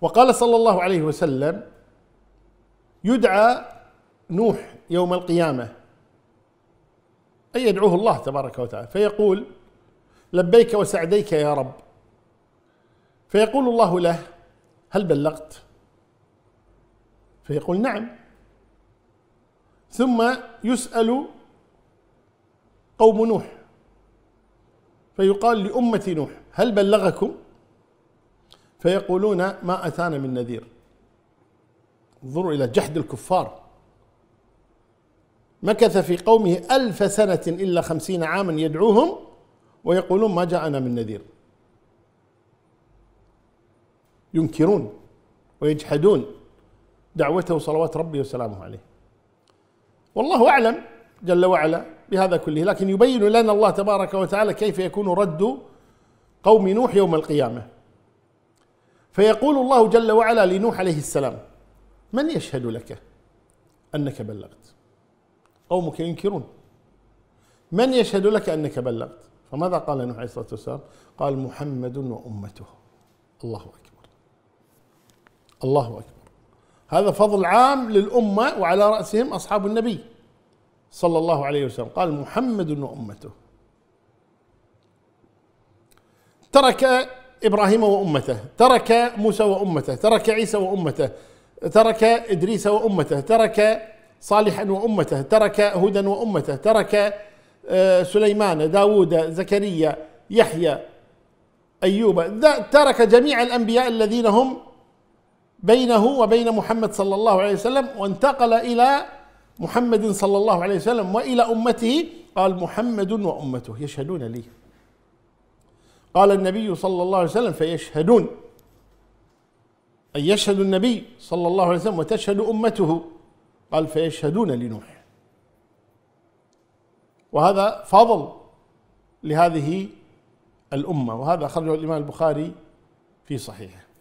وقال صلى الله عليه وسلم يدعى نوح يوم القيامة أي يدعوه الله تبارك وتعالى فيقول لبيك وسعديك يا رب فيقول الله له هل بلغت فيقول نعم ثم يسأل قوم نوح فيقال لأمة نوح هل بلغكم فيقولون ما أتانا من نذير انظروا إلى جحد الكفار مكث في قومه ألف سنة إلا خمسين عاما يدعوهم ويقولون ما جاءنا من نذير ينكرون ويجحدون دعوته صلوات ربي وسلامه عليه والله أعلم جل وعلا بهذا كله لكن يبين لنا الله تبارك وتعالى كيف يكون رد قوم نوح يوم القيامه فيقول الله جل وعلا لنوح عليه السلام من يشهد لك انك بلغت قومك ينكرون من يشهد لك انك بلغت فماذا قال نوح عليه الصلاه والسلام قال محمد وامته الله اكبر الله اكبر هذا فضل عام للامه وعلى راسهم اصحاب النبي صلى الله عليه وسلم قال محمد وامته ترك إبراهيم وأمته ترك موسى وأمته ترك عيسى وأمته ترك إدريس وأمته ترك صالحا وأمته ترك هدى وأمته ترك آه، سليمان داود زكريا يحيى أيوب ترك جميع الأنبياء الذين هم بينه وبين محمد صلى الله عليه وسلم وانتقل إلى محمد صلى الله عليه وسلم وإلى أمته قال محمد وأمته يشهدون لي قال النبي صلى الله عليه وسلم فيشهدون أي يشهد النبي صلى الله عليه وسلم وتشهد أمته قال فيشهدون لنوح وهذا فضل لهذه الأمة وهذا أخرجه الإمام البخاري في صحيحه